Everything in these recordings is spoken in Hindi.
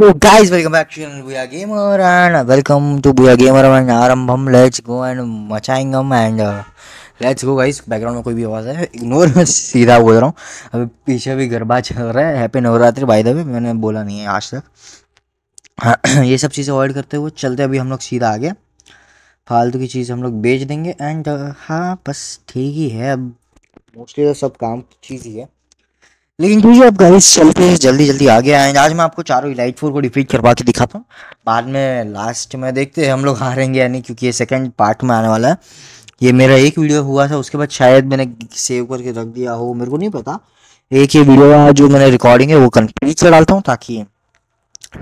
So oh, guys, welcome back to channel Booyah Gamer and welcome to Booyah Gamer and Arambham. Let's go and Machangam and uh, let's go guys background में कोई भी आवाज़ है इग्नोर सीधा बोल रहा हूँ अभी पीछे भी गरबा चल रहा है happy Navratri by the way मैंने बोला नहीं है आज तक हाँ, ये सब चीज़ें अवॉइड करते हुए चलते अभी हम लोग सीधा आगे फालतू की चीज़ हम लोग बेच देंगे एंड uh, हाँ बस ठीक ही है अब मोस्टली तो सब काम चीज़ ही है लेकिन क्योंकि आप गाइस चलते हैं जल्दी जल्दी आगे आए आज मैं आपको चारों इलाइट फोर को डिफीट करवा के दिखाता हूँ बाद में लास्ट में देखते हैं हम लोग हारेंगे यानी क्योंकि ये सेकंड पार्ट में आने वाला है ये मेरा एक वीडियो हुआ था उसके बाद शायद मैंने सेव करके रख दिया हो मेरे को नहीं पता एक ही वीडियो जो मैंने रिकॉर्डिंग है वो कंप्लीट कर डालता हूँ ताकि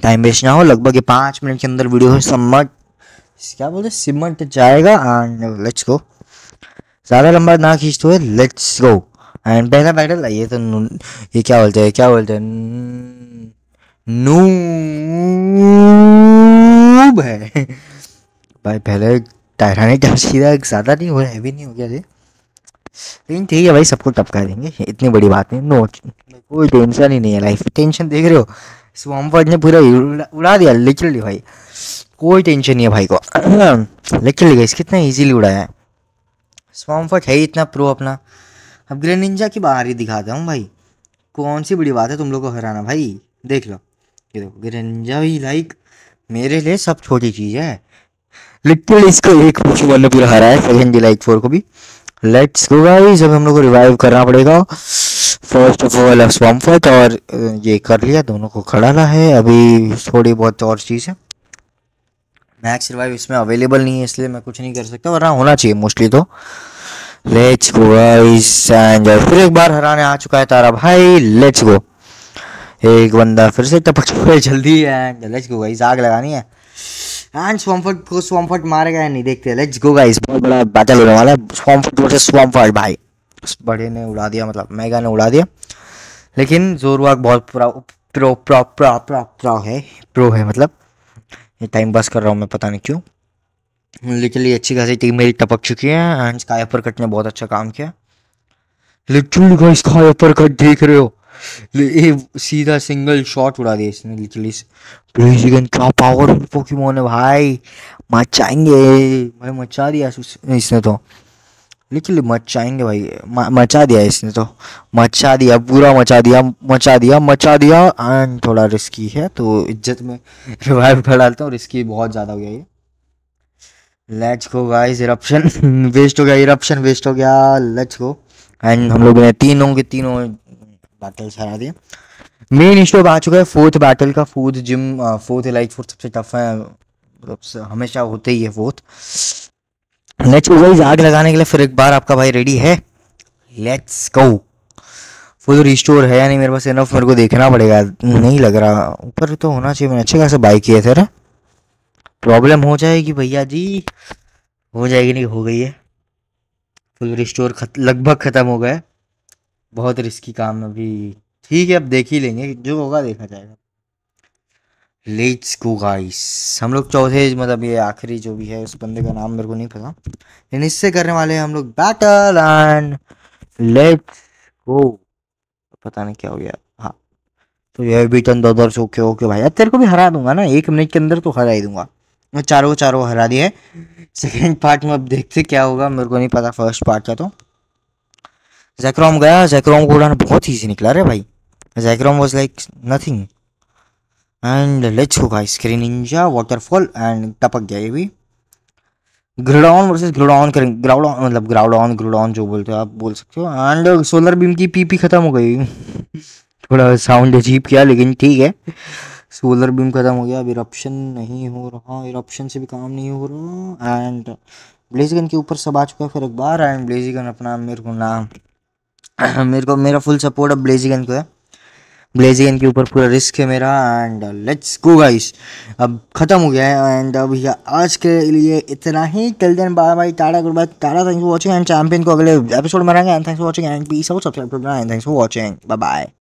टाइम वेस्ट ना हो लगभग ये पाँच मिनट के अंदर वीडियो सिमट क्या बोलते सिमट जाएगा एंड लेट्स गो ज़्यादा लंबा ना खींचते तो हुए लेट्स गो एंड पहला बैटल ये तो ये क्या बोलते हैं क्या बोलते हैं नूब है भाई पहले टाइटानिक जब सीधा ज़्यादा नहीं हो रहा हैवी नहीं हो गया थे लेकिन ठीक है भाई सबको टपका देंगे इतनी बड़ी बात नहीं नो कोई टेंशन ही नहीं है लाइफ टेंशन देख रहे हो स्वामफर्ड ने पूरा उड़ा दिया लिटरली भाई कोई टेंशन नहीं है भाई को लिटरली गई कितना इजीली उड़ाया है स्वामफर्ड है ही इतना प्रो अपना अब ग्रे निंजा की बाहर ही दिखाता हूँ भाई कौन सी बड़ी बात है तुम लोग को हराना भाई देख लो ये देखो ग्रे निंजा भी लाइक मेरे लिए सब छोटी चीज़ है लिटिल इसको एक पुश ने पूरा हराया सेकंड जुलाई फोर को भी लेट्स गो गाइस अब हम लोग को रिवाइव करना पड़ेगा फर्स्ट ऑफ ऑल स्वम्फर्ट और ये कर लिया दोनों को खड़ाना है अभी थोड़ी बहुत और चीज़ है मैक्स रिवाइव इसमें अवेलेबल नहीं है इसलिए मैं कुछ नहीं कर सकता वरना होना चाहिए मोस्टली तो लेट्स गो गाइस एंड फिर एक बार हराने आ चुका है तारा भाई लेट्स गो एक बंदा फिर से टपक चुका है जल्दी एंड लेट्स गो गाइस आग लगानी है एंड स्वम्फर्ट को स्वम्फर्ट मार गया नहीं देखते लेट्स गो गाइस बहुत बड़ा बैटल होने वाला है स्वम्फर्ट वर्सेस स्वम्फर्ट भाई उस बड़े ने उड़ा दिया मतलब मेगा ने उड़ा दिया लेकिन जोरवाक बहुत पूरा pro pro pro pro pro है प्रो है मतलब ये टाइम पास कर रहा हूँ मैं पता नहीं क्यों लिटरली अच्छी खासी टीम मेरी टपक चुकी है एंड स्काई अपर कट ने बहुत अच्छा काम किया literally guys sky uppercut देख रहे हो सीधा सिंगल शॉट उड़ा दिया इसने लिटरली प्लेजिगन क्या पावर पोकेमोन है भाई मचाएंगे भाई मचा दिया इसने तो लिटरली मचाएंगे भाई मचा दिया इसने तो मचा दिया पूरा मचा दिया मचा दिया मचा दिया एंड थोड़ा रिस्की है तो इज्जत में रिवाइव कर डालता हूँ रिस्की बहुत ज़्यादा हो गया ये let's go guys eruption waste हो गया इरप्शन वेस्ट हो गया लेट्स गो एंड हम लोग ने तीनों के तीनों बैटल हरा दिए मेन इशू अब आ चुका है फोर्थ बैटल का fourth gym fourth like fourth सबसे टफ है मतलब हमेशा होते ही है फोर्थ लेट्स गो गाइस आग लगाने के लिए फिर एक बार आपका भाई रेडी है लेट्स गो फुल रिस्टोर है या नहीं मेरे पास इनफ मेरे को देखना पड़ेगा नहीं लग रहा ऊपर तो होना चाहिए मैंने अच्छे खासे बाई किया थे ना प्रॉब्लम हो जाएगी भैया जी हो जाएगी नहीं हो गई है फुल रिस्टोर खत, लगभग ख़त्म हो गया है बहुत रिस्की काम अभी ठीक है अब देख ही लेंगे जो होगा देखा जाएगा लेट्स गो गाइस हम लोग चौथे मतलब ये आखिरी जो भी है उस बंदे का नाम मेरे को नहीं पता लेकिन इससे करने वाले हैं हम लोग बैटल एंड लेट्स गो पता नहीं क्या हो गया हाँ तो यह बीटन दो ओके ओके भाई अब तेरे को भी हरा दूंगा ना एक मिनट के अंदर तो हरा ही दूंगा चारों को चारों हरा दिया सेकेंड पार्ट में अब देखते क्या होगा मेरे को नहीं पता फर्स्ट पार्ट का तो जैक्रोम गया जैक्रोम को उड़ाना बहुत ईजी निकला रे भाई Zekrom was like nothing and let's guys screen इंजा वाटरफॉल एंड टपक गया ये भी ग्रिडॉन वर्सेस ग्रिडॉन करें ग्राउड मतलब ग्राउड ऑन ग्रिडॉन जो बोलते हो आप बोल सकते हो एंड सोलर बीम की पीपी खत्म हो गई थोड़ा साउंड अजीब किया लेकिन ठीक है सोलर बीम ख़त्म हो गया अब इरप्शन नहीं हो रहा इरप्शन से भी काम नहीं हो रहा एंड ब्लेजिकन के ऊपर सब आ चुका है फिर एक बार एंड ब्लेजिकन अपना मेरे को नाम मेरे को मेरा फुल सपोर्ट अब ब्लेजिकन को है ब्लेजिकन के ऊपर पूरा रिस्क है मेरा एंड लेट्स गो गाइस अब ख़त्म हो गया है एंड अब आज के लिए इतना ही till then bye bye tata good bye tata thanks for watching and champion को अगले एपिसोड में रहेंगे and thanks for watching and peace out subscribe करना and thanks for watching bye bye